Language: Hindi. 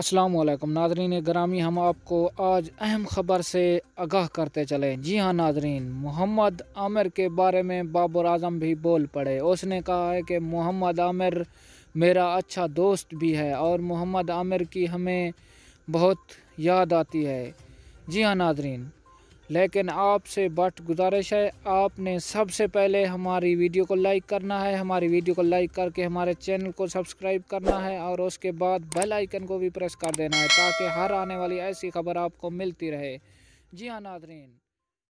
असलम नाजरीन ग्रामी हम आपको आज अहम ख़बर से आगाह करते चले जी हाँ नाजरीन मोहम्मद आमिर के बारे में बाबर आजम भी बोल पड़े उसने कहा है कि मोहम्मद आमिर मेरा अच्छा दोस्त भी है और मोहम्मद आमिर की हमें बहुत याद आती है जी हाँ नाजरीन लेकिन आपसे बट गुजारिश है आपने सबसे पहले हमारी वीडियो को लाइक करना है हमारी वीडियो को लाइक करके हमारे चैनल को सब्सक्राइब करना है और उसके बाद बेल आइकन को भी प्रेस कर देना है ताकि हर आने वाली ऐसी खबर आपको मिलती रहे जी हाँ नादरीन